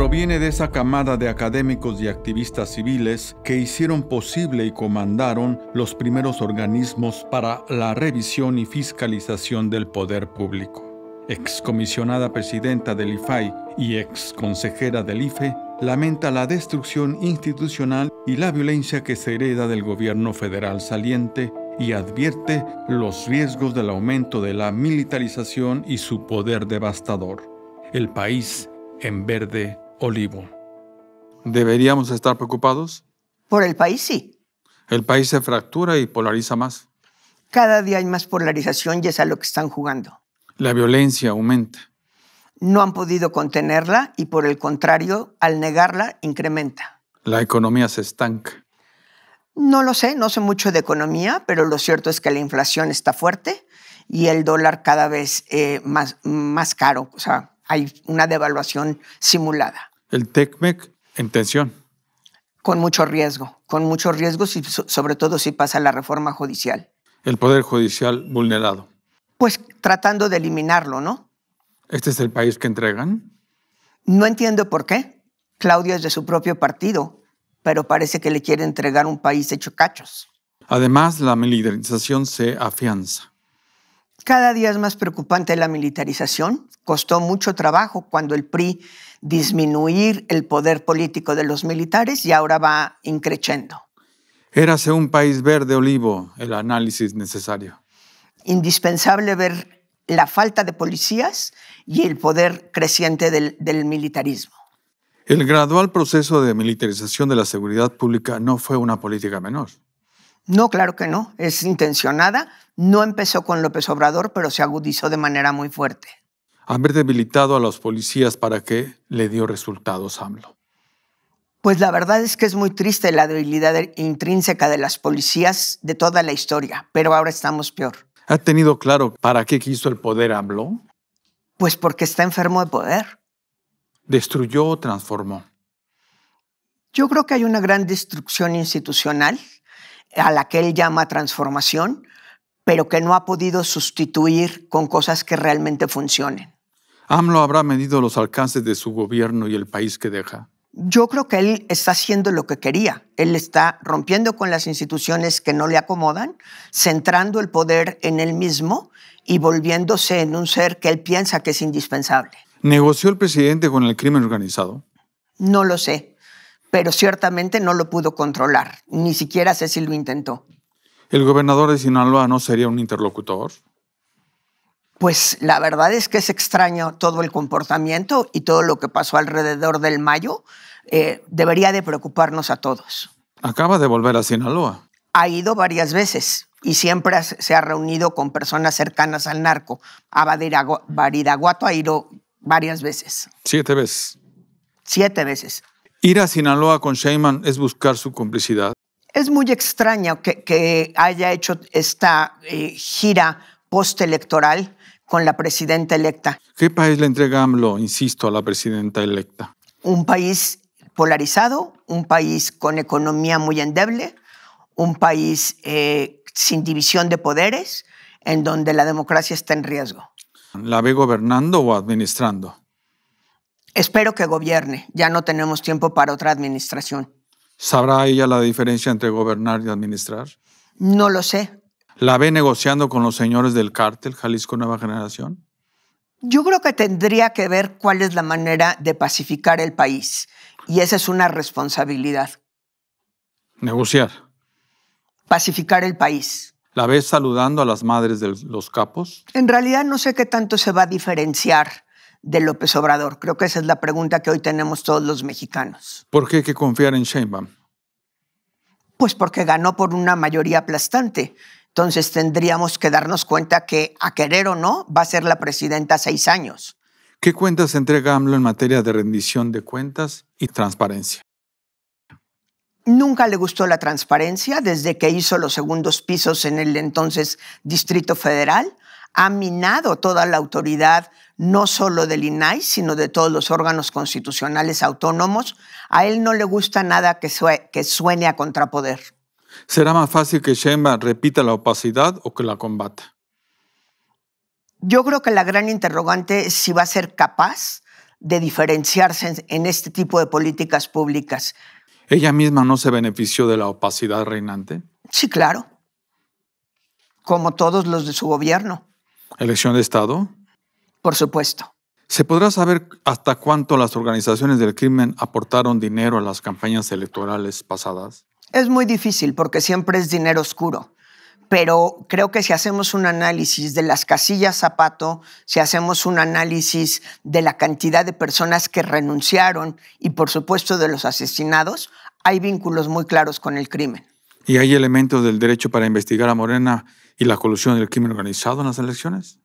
proviene de esa camada de académicos y activistas civiles que hicieron posible y comandaron los primeros organismos para la revisión y fiscalización del poder público. Excomisionada presidenta del IFAI y ex consejera del IFE, lamenta la destrucción institucional y la violencia que se hereda del gobierno federal saliente y advierte los riesgos del aumento de la militarización y su poder devastador. El país en verde olivo. ¿Deberíamos estar preocupados? Por el país, sí. El país se fractura y polariza más. Cada día hay más polarización y es a lo que están jugando. La violencia aumenta. No han podido contenerla y por el contrario, al negarla, incrementa. La economía se estanca. No lo sé, no sé mucho de economía, pero lo cierto es que la inflación está fuerte y el dólar cada vez eh, más, más caro. O sea, hay una devaluación simulada el TECMEC en tensión. Con mucho riesgo, con mucho riesgo, sobre todo si pasa la reforma judicial. El Poder Judicial vulnerado. Pues tratando de eliminarlo, ¿no? ¿Este es el país que entregan? No entiendo por qué. Claudia es de su propio partido, pero parece que le quiere entregar un país hecho cachos. Además, la militarización se afianza. Cada día es más preocupante la militarización. Costó mucho trabajo cuando el PRI disminuir el poder político de los militares y ahora va increciendo. Érase un país verde olivo el análisis necesario. Indispensable ver la falta de policías y el poder creciente del, del militarismo. El gradual proceso de militarización de la seguridad pública no fue una política menor. No, claro que no, es intencionada. No empezó con López Obrador, pero se agudizó de manera muy fuerte. Haber debilitado a los policías para qué? le dio resultados, AMLO. Pues la verdad es que es muy triste la debilidad intrínseca de las policías de toda la historia, pero ahora estamos peor. ¿Ha tenido claro para qué quiso el poder AMLO? Pues porque está enfermo de poder. ¿Destruyó o transformó? Yo creo que hay una gran destrucción institucional a la que él llama transformación, pero que no ha podido sustituir con cosas que realmente funcionen. AMLO habrá medido los alcances de su gobierno y el país que deja. Yo creo que él está haciendo lo que quería. Él está rompiendo con las instituciones que no le acomodan, centrando el poder en él mismo y volviéndose en un ser que él piensa que es indispensable. ¿Negoció el presidente con el crimen organizado? No lo sé pero ciertamente no lo pudo controlar. Ni siquiera sé si lo intentó. ¿El gobernador de Sinaloa no sería un interlocutor? Pues la verdad es que es extraño todo el comportamiento y todo lo que pasó alrededor del mayo. Eh, debería de preocuparnos a todos. Acaba de volver a Sinaloa. Ha ido varias veces y siempre se ha reunido con personas cercanas al narco. A ha ido varias veces. Siete veces. Siete veces. Ir a Sinaloa con Sheinman es buscar su complicidad. Es muy extraño que, haya hecho esta eh, gira postelectoral con la presidenta electa. ¿Qué país le entrega insisto, a la presidenta electa? Un país polarizado, un país con economía muy endeble, un país eh, sin división de poderes, en donde la democracia está en riesgo. ¿La ve gobernando o administrando? Espero que gobierne. Ya no tenemos tiempo para otra administración. ¿Sabrá ella la diferencia entre gobernar y administrar? No lo sé. ¿La ve negociando con los señores del cártel Jalisco Nueva Generación? Yo creo que tendría que ver cuál es la manera de pacificar el país. Y esa es una responsabilidad. Negociar. Pacificar el país. ¿La ve saludando a las madres de los capos? En realidad no sé qué tanto se va a diferenciar de López Obrador? Creo que esa es la pregunta que hoy tenemos todos los mexicanos. ¿Por qué hay que confiar en Sheinbaum? Pues porque ganó por una mayoría aplastante. Entonces tendríamos que darnos cuenta que, a querer o no, va a ser la presidenta seis años. ¿Qué cuentas entrega AMLO en materia de rendición de cuentas y transparencia? Nunca le gustó la transparencia desde que hizo los segundos pisos en el entonces Distrito Federal ha minado toda la autoridad, no solo del INAI, sino de todos los órganos constitucionales autónomos. A él no le gusta nada que, suene a contrapoder. ¿Será más fácil que Sheinbaum repita la opacidad o que la combata? Yo creo que la gran interrogante es si va a ser capaz de diferenciarse en, este tipo de políticas públicas. ¿Ella misma no se benefició de la opacidad reinante? Sí, claro. Como todos los de su gobierno elección de Estado? Por supuesto. ¿Se podrá saber hasta cuánto las organizaciones del crimen aportaron dinero a las campañas electorales pasadas? Es muy difícil porque siempre es dinero oscuro. Pero creo que si hacemos un análisis de las casillas zapato, si hacemos un análisis de la cantidad de personas que renunciaron y por supuesto de los asesinados, hay vínculos muy claros con el crimen. ¿Y hay elementos del derecho para investigar a Morena y la colusión del crimen organizado en las elecciones?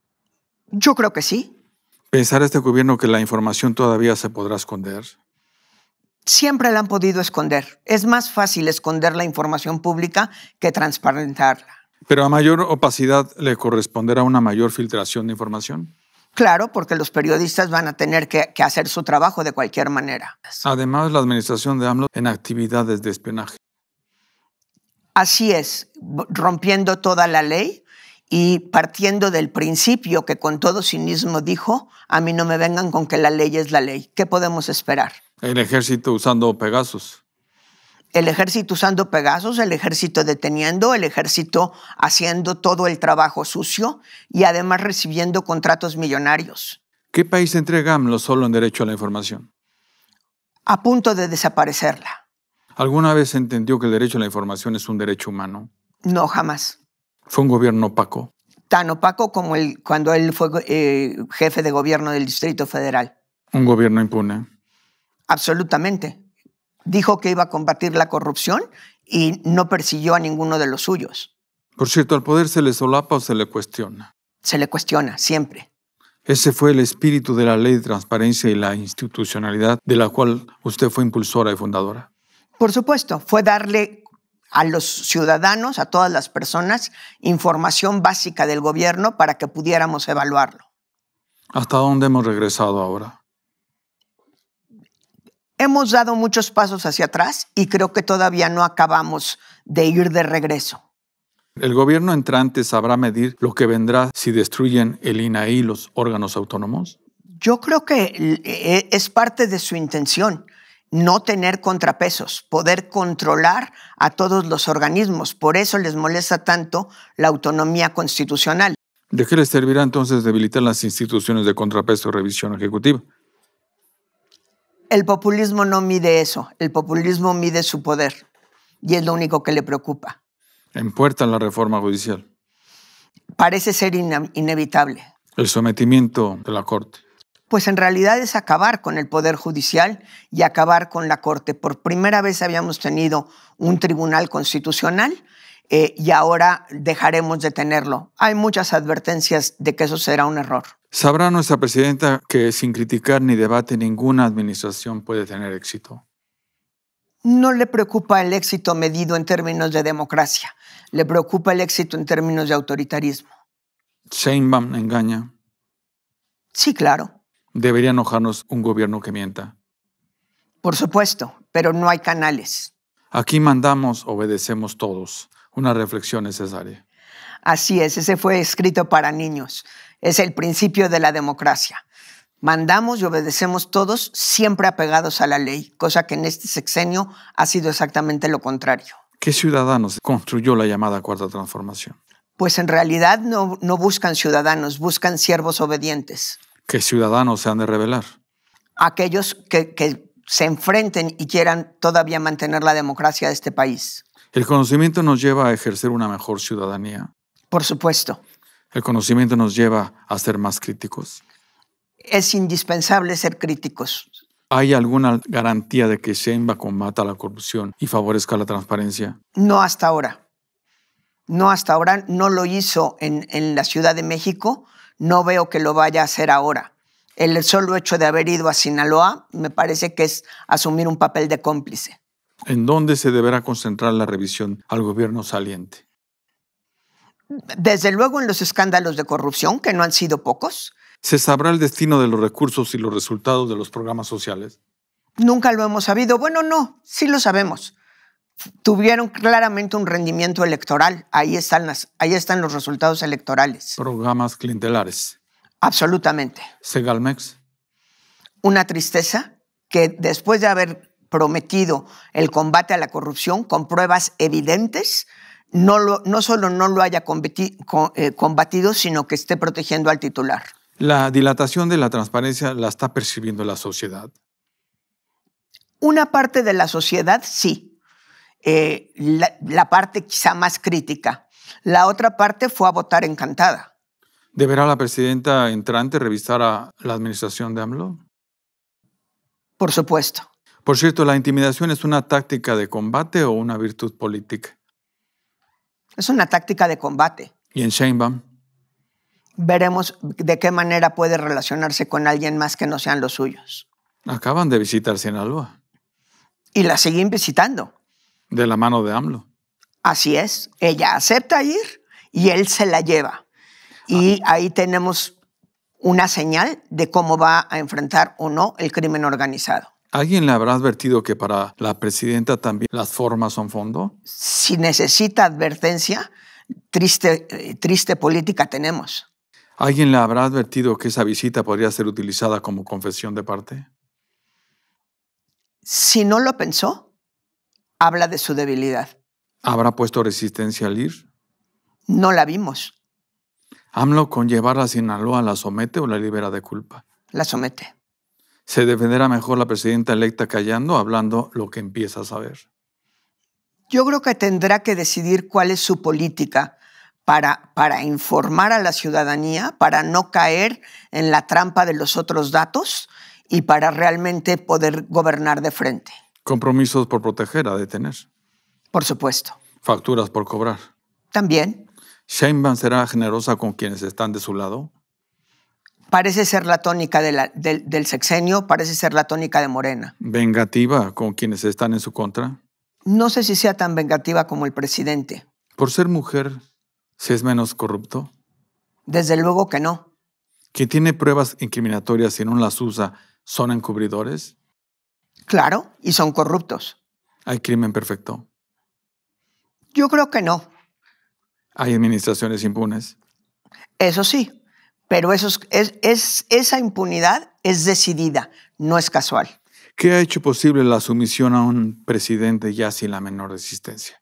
Yo creo que sí. Pensar este gobierno que la información todavía se podrá esconder? Siempre la han podido esconder. Es más fácil esconder la información pública que transparentarla. Pero a mayor opacidad le corresponderá una mayor filtración de información. Claro, porque los periodistas van a tener que, hacer su trabajo de cualquier manera. Además, la administración de AMLO en actividades de espionaje. Así es, rompiendo toda la ley y partiendo del principio que con todo cinismo dijo, a mí no me vengan con que la ley es la ley. ¿Qué podemos esperar? El ejército usando pegasos. El ejército usando Pegasus, el ejército deteniendo, el ejército haciendo todo el trabajo sucio y además recibiendo contratos millonarios. ¿Qué país entrega AMLO solo en derecho a la información? A punto de desaparecerla. ¿Alguna vez entendió que el derecho a la información es un derecho humano? No, jamás. ¿Fue un gobierno opaco? Tan opaco como el, cuando él fue eh, jefe de gobierno del Distrito Federal. ¿Un gobierno impune? Absolutamente. Dijo que iba a combatir la corrupción y no persiguió a ninguno de los suyos. Por cierto, ¿al poder se le solapa o se le cuestiona? Se le cuestiona, siempre. Ese fue el espíritu de la ley de transparencia y la institucionalidad de la cual usted fue impulsora y fundadora. Por supuesto, fue darle a los ciudadanos, a todas las personas, información básica del gobierno para que pudiéramos evaluarlo. ¿Hasta dónde hemos regresado ahora? Hemos dado muchos pasos hacia atrás y creo que todavía no acabamos de ir de regreso. El gobierno entrante sabrá medir lo que vendrá si destruyen el INAI y los órganos autónomos. Yo creo que eh, es parte de su intención no tener contrapesos, poder controlar a todos los organismos. Por eso les molesta tanto la autonomía constitucional. ¿De qué les servirá entonces debilitar las instituciones de contrapeso y revisión ejecutiva? El populismo no mide eso, el populismo mide su poder y es lo único que le preocupa. En puerta la reforma judicial. Parece ser inevitable. El sometimiento de la Corte pues en realidad es acabar con el Poder Judicial y acabar con la Corte. Por primera vez habíamos tenido un tribunal constitucional eh, y ahora dejaremos de tenerlo. Hay muchas advertencias de que eso será un error. Sabrá nuestra presidenta que sin criticar ni debate ninguna administración puede tener éxito. No le preocupa el éxito medido en términos de democracia, le preocupa el éxito en términos de autoritarismo. ¿Seinbaum engaña. Sí, claro debería enojarnos un gobierno que mienta. Por supuesto, pero no hay canales. Aquí mandamos, obedecemos todos. Una reflexión necesaria. Así es, ese fue escrito para niños. Es el principio de la democracia. Mandamos y obedecemos todos siempre apegados a la ley, cosa que en este sexenio ha sido exactamente lo contrario. ¿Qué ciudadanos construyó la llamada cuarta transformación? Pues en realidad no, no buscan ciudadanos, buscan siervos obedientes que ciudadanos se han de revelar? Aquellos que, que se enfrenten y quieran todavía mantener la democracia de este país. El conocimiento nos lleva a ejercer una mejor ciudadanía. Por supuesto. El conocimiento nos lleva a ser más críticos. Es indispensable ser críticos. ¿Hay alguna garantía de que SEMBA combata la corrupción y favorezca la transparencia? No hasta ahora. No hasta ahora. No lo hizo en, en la Ciudad de México no veo que lo vaya a hacer ahora. El solo hecho de haber ido a Sinaloa me parece que es asumir un papel de cómplice. ¿En dónde se deberá concentrar la revisión al gobierno saliente? Desde luego en los escándalos de corrupción, que no han sido pocos. ¿Se sabrá el destino de los recursos y los resultados de los programas sociales? Nunca lo hemos sabido. Bueno, no, sí lo sabemos tuvieron claramente un rendimiento electoral. Ahí están, las, ahí están los resultados electorales. Programas clientelares. Absolutamente. Segalmex. Una tristeza que después de haber prometido el combate a la corrupción con pruebas evidentes, no, no solo no lo haya eh, combatido, sino que esté protegiendo al titular. La dilatación de la transparencia la está percibiendo la sociedad. Una parte de la sociedad sí, eh, la, parte quizá más crítica. La otra parte fue a votar encantada. ¿Deberá la presidenta entrante revisar a la administración de AMLO? Por supuesto. Por cierto, ¿la intimidación es una táctica de combate o una virtud política? Es una táctica de combate. ¿Y en Sheinbaum? Veremos de qué manera puede relacionarse con alguien más que no sean los suyos. Acaban de visitar Sinaloa. Y la siguen visitando. De la mano de AMLO. Así es, ella acepta ir y él se la lleva. Y ah. ahí tenemos una señal de cómo va a enfrentar o no el crimen organizado. ¿Alguien le habrá advertido que para la presidenta también las formas son fondo? Si necesita advertencia, triste, eh, triste política tenemos. ¿Alguien le habrá advertido que esa visita podría ser utilizada como confesión de parte? Si no lo pensó, habla de su debilidad. ¿Habrá puesto resistencia al ir? No la vimos. ¿AMLO con llevar a Sinaloa la somete o la libera de culpa? La somete. ¿Se defenderá mejor la presidenta electa callando hablando lo que empieza a saber? Yo creo que tendrá que decidir cuál es su política para, para informar a la ciudadanía, para no caer en la trampa de los otros datos y para realmente poder gobernar de frente. Compromisos por proteger a detener. Por supuesto. Facturas por cobrar. También. ¿Sheinbaum será generosa con quienes están de su lado? Parece ser la tónica del sexenio, parece ser la tónica de Morena. ¿Vengativa con quienes están en su contra? No sé si sea tan vengativa como el presidente. ¿Por ser mujer, si es menos corrupto? Desde luego que no. ¿Que tiene pruebas incriminatorias y no las usa, son encubridores? Claro, y son corruptos. ¿Hay crimen perfecto? Yo creo que no. ¿Hay administraciones impunes? Eso sí, pero eso es, esa impunidad es decidida, no es casual. ¿Qué ha hecho posible la sumisión a un presidente ya sin la menor resistencia?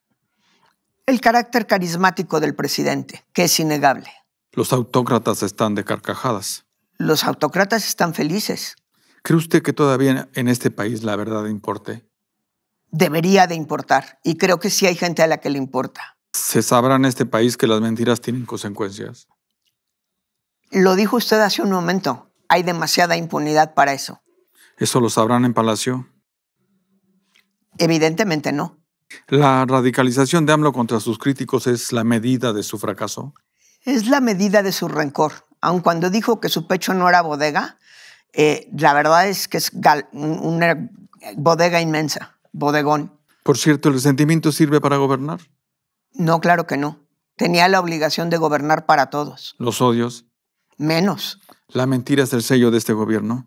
El carácter carismático del presidente, que es innegable. Los autócratas están de carcajadas. Los autócratas están felices. ¿Cree usted que todavía en este país la verdad importe? Debería de importar y creo que sí hay gente a la que le importa. ¿Se sabrá en este país que las mentiras tienen consecuencias? Lo dijo usted hace un momento, hay demasiada impunidad para eso. ¿Eso lo sabrán en Palacio? Evidentemente no. ¿La radicalización de AMLO contra sus críticos es la medida de su fracaso? Es la medida de su rencor. Aun cuando dijo que su pecho no era bodega, eh, la verdad es que es una bodega inmensa, bodegón. Por cierto, ¿el resentimiento sirve para gobernar? No, claro que no. Tenía la obligación de gobernar para todos. ¿Los odios? Menos. ¿La mentira es el sello de este gobierno?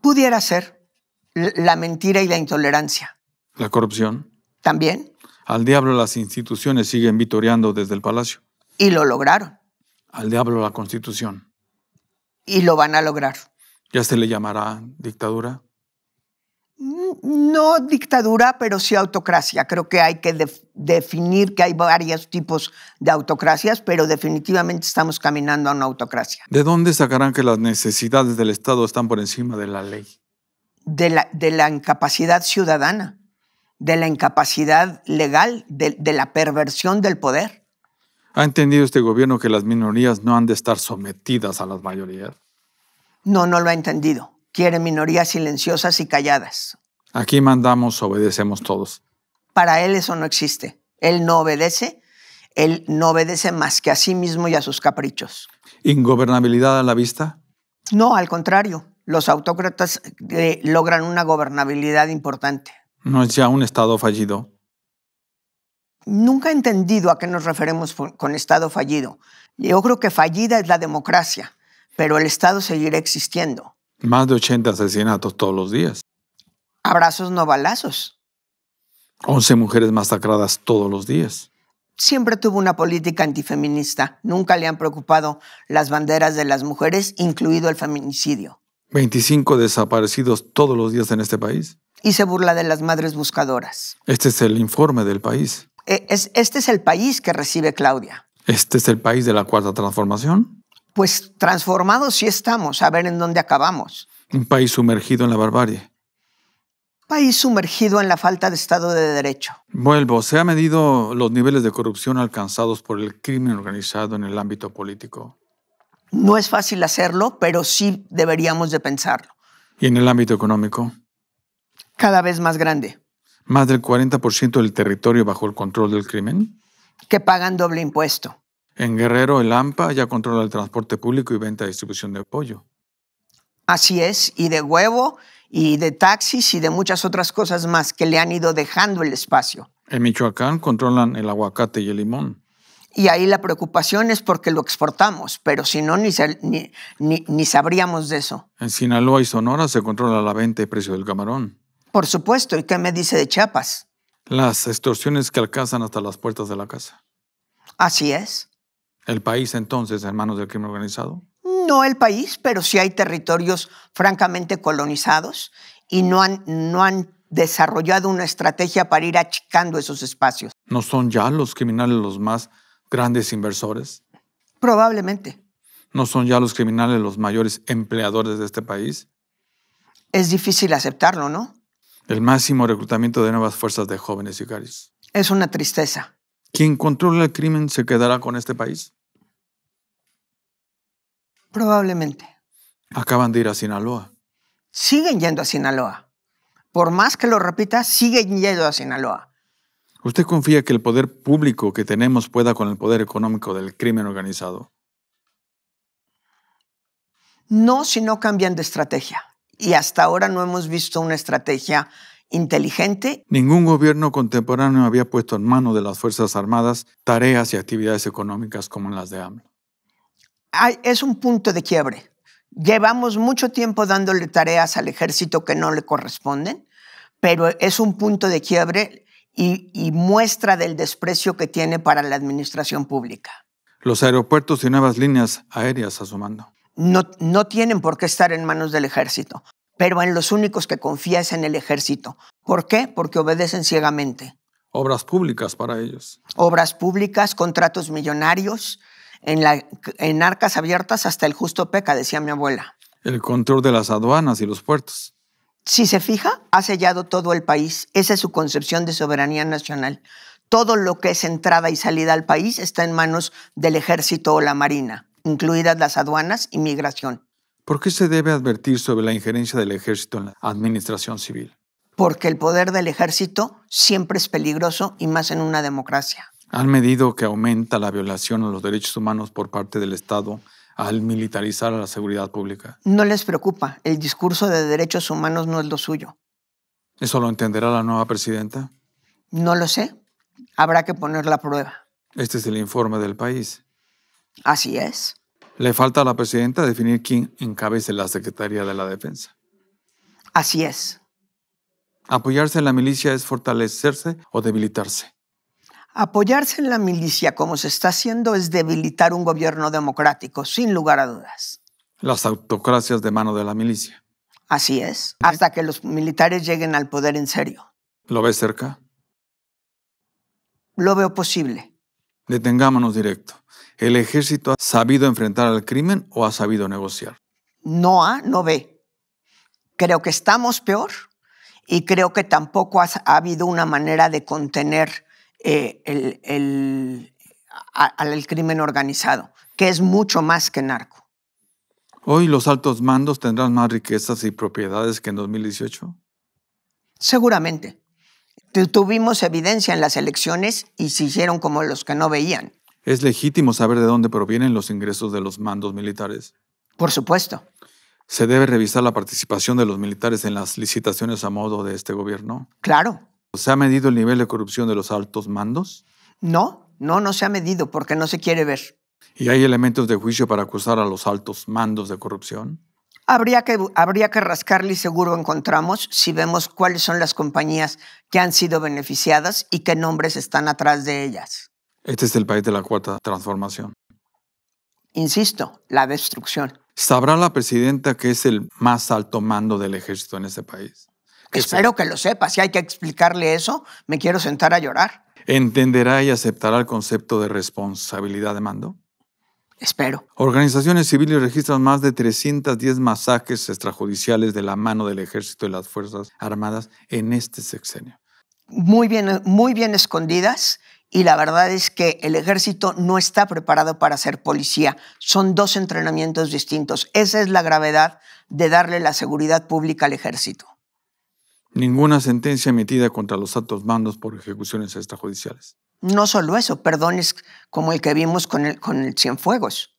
Pudiera ser. La mentira y la intolerancia. ¿La corrupción? También. Al diablo las instituciones siguen vitoreando desde el palacio. Y lo lograron. Al diablo la constitución. Y lo van a lograr. ¿Ya se le llamará dictadura? Mm, no dictadura, pero sí autocracia. Creo que hay que definir que hay varios tipos de autocracias, pero definitivamente estamos caminando a una autocracia. ¿De dónde sacarán que las necesidades del Estado están por encima de la ley? De la, de la incapacidad ciudadana, de la incapacidad legal, de la perversión del poder. ¿Ha entendido este gobierno que las minorías no han de estar sometidas a las mayorías? No, no lo ha entendido. Quiere minorías silenciosas y calladas. Aquí mandamos, obedecemos todos. Para él eso no existe. Él no obedece, él no obedece más que a sí mismo y a sus caprichos. ¿Ingobernabilidad a la vista? No, al contrario. Los autócratas eh, logran una gobernabilidad importante. ¿No es ya un Estado fallido? Nunca he entendido a qué nos referimos con Estado fallido. Yo creo que fallida es la democracia pero el Estado seguirá existiendo. Más de 80 asesinatos todos los días. Abrazos no balazos. 11 mujeres masacradas todos los días. Siempre tuvo una política antifeminista. Nunca le han preocupado las banderas de las mujeres, incluido el feminicidio. 25 desaparecidos todos los días en este país. Y se burla de las madres buscadoras. Este es el informe del país. E, este es el país que recibe Claudia. Este es el país de la cuarta transformación pues transformados sí estamos, a ver en dónde acabamos. Un país sumergido en la barbarie. País sumergido en la falta de Estado de Derecho. Vuelvo, ¿se han medido los niveles de corrupción alcanzados por el crimen organizado en el ámbito político? No es fácil hacerlo, pero sí deberíamos de pensarlo. ¿Y en el ámbito económico? Cada vez más grande. ¿Más del 40% del territorio bajo el control del crimen? Que pagan doble impuesto. En Guerrero, el AMPA ya controla el transporte público y venta y distribución de pollo. Así es, y de huevo, y de taxis, y de muchas otras cosas más que le han ido dejando el espacio. En Michoacán controlan el aguacate y el limón. Y ahí la preocupación es porque lo exportamos, pero si no, ni, ni, ni sabríamos de eso. En Sinaloa y Sonora se controla la venta y precio del camarón. Por supuesto, ¿y qué me dice de Chiapas? Las extorsiones que alcanzan hasta las puertas de la casa. Así es. ¿El país entonces, hermanos del crimen organizado? No el país, pero sí hay territorios francamente colonizados y no han, no han desarrollado una estrategia para ir achicando esos espacios. ¿No son ya los criminales los más grandes inversores? Probablemente. ¿No son ya los criminales los mayores empleadores de este país? Es difícil aceptarlo, ¿no? El máximo reclutamiento de nuevas fuerzas de jóvenes sicarios. Es una tristeza. ¿Quién controla el crimen se quedará con este país? Probablemente. Acaban de ir a Sinaloa. Siguen yendo a Sinaloa. Por más que lo repita, siguen yendo a Sinaloa. ¿Usted confía que el poder público que tenemos pueda con el poder económico del crimen organizado? No, si no cambian de estrategia. Y hasta ahora no hemos visto una estrategia inteligente. Ningún gobierno contemporáneo había puesto en manos de las Fuerzas Armadas tareas y actividades económicas como EN las de AMLO. es un punto de quiebre. Llevamos mucho tiempo dándole tareas al ejército que no le corresponden, pero es un punto de quiebre y, muestra del desprecio que tiene para la administración pública. Los aeropuertos y nuevas líneas aéreas a su mando. No, no, tienen por qué estar en manos del ejército pero en los únicos que confía es en el ejército. ¿Por qué? Porque obedecen ciegamente. Obras públicas para ellos. Obras públicas, contratos millonarios, en, arcas abiertas hasta el justo peca, decía mi abuela. El control de las aduanas y los puertos. Si se fija, ha sellado todo el país. Esa es su concepción de soberanía nacional. Todo lo que es entrada y salida al país está en manos del ejército o la marina, incluidas las aduanas y migración. ¿Por qué se debe advertir sobre la injerencia del ejército en la administración civil? Porque el poder del ejército siempre es peligroso y más en una democracia. Han medido que aumenta la violación a los derechos humanos por parte del Estado al militarizar a la seguridad pública. No les preocupa, el discurso de derechos humanos no es lo suyo. ¿Eso lo entenderá la nueva presidenta? No lo sé. Habrá que poner la prueba. Este es el informe del país. Así es. Le falta a la presidenta definir quién encabece la Secretaría de la Defensa. Así es. ¿Apoyarse en la milicia es fortalecerse o debilitarse? Apoyarse en la milicia, como se está haciendo, es debilitar un gobierno democrático, sin lugar a dudas. Las autocracias de mano de la milicia. Así es, hasta que los militares lleguen al poder en serio. ¿Lo ves cerca? Lo veo posible. Detengámonos directo. ¿El ejército ha sabido enfrentar al crimen o ha sabido negociar? No A, no B. Creo que estamos peor y creo que tampoco ha, habido una manera de contener eh, el, al, crimen organizado, que es mucho más que narco. ¿Hoy los altos mandos tendrán más riquezas y propiedades que en 2018? Seguramente. Tuvimos evidencia en las elecciones y se hicieron como los que no veían. Es legítimo saber de dónde provienen los ingresos de los mandos militares. Por supuesto. ¿Se debe revisar la participación de los militares en las licitaciones a modo de este gobierno? Claro. ¿Se ha medido el nivel de corrupción de los altos mandos? No, no, no se ha medido porque no se quiere ver. ¿Y hay elementos de juicio para acusar a los altos mandos de corrupción? Habría que, habría que rascarle y seguro encontramos si vemos cuáles son las compañías que han sido beneficiadas y qué nombres están atrás de ellas. Este es el país de la cuarta transformación. Insisto, la destrucción. ¿Sabrá la presidenta que es el más alto mando del ejército en este país? Espero que lo sepa. Si hay que explicarle eso, me quiero sentar a llorar. ¿Entenderá y aceptará el concepto de responsabilidad de mando? Espero. Organizaciones civiles registran más de 310 masacres extrajudiciales de la mano del ejército y las Fuerzas Armadas en este sexenio. Muy bien, muy bien escondidas y la verdad es que el ejército no está preparado para ser policía. Son dos entrenamientos distintos. Esa es la gravedad de darle la seguridad pública al ejército. Ninguna sentencia emitida contra los altos mandos por ejecuciones extrajudiciales. No solo eso, perdones como el que vimos con el, con el Cienfuegos.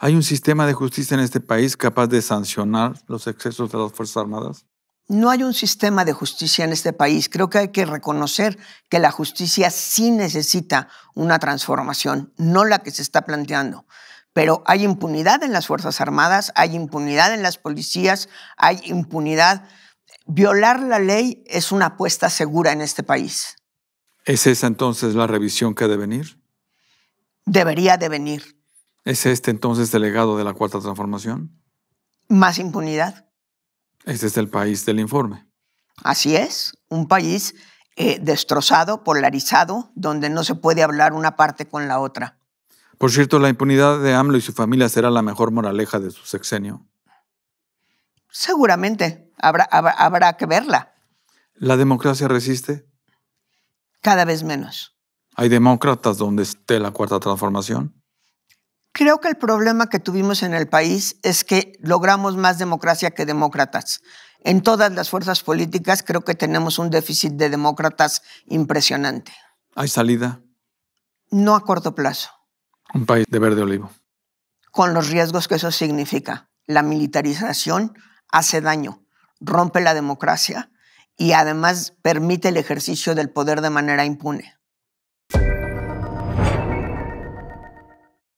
¿Hay un sistema de justicia en este país capaz de sancionar los excesos de las Fuerzas Armadas? No hay un sistema de justicia en este país. Creo que hay que reconocer que la justicia sí necesita una transformación, no la que se está planteando. Pero hay impunidad en las Fuerzas Armadas, hay impunidad en las policías, hay impunidad. Violar la ley es una apuesta segura en este país. ¿Es esa entonces la revisión que ha de venir? Debería de venir. ¿Es este entonces delegado de la Cuarta Transformación? Más impunidad. Este es el país del informe. Así es, un país eh, destrozado, polarizado, donde no se puede hablar una parte con la otra. Por cierto, la impunidad de AMLO y su familia será la mejor moraleja de su sexenio. Seguramente, habrá, habrá que verla. ¿La democracia resiste? Cada vez menos. ¿Hay demócratas donde esté la cuarta transformación? Creo que el problema que tuvimos en el país es que logramos más democracia que demócratas. En todas las fuerzas políticas creo que tenemos un déficit de demócratas impresionante. ¿Hay salida? No a corto plazo. Un país de verde olivo. Con los riesgos que eso significa. La militarización hace daño, rompe la democracia y además permite el ejercicio del poder de manera impune.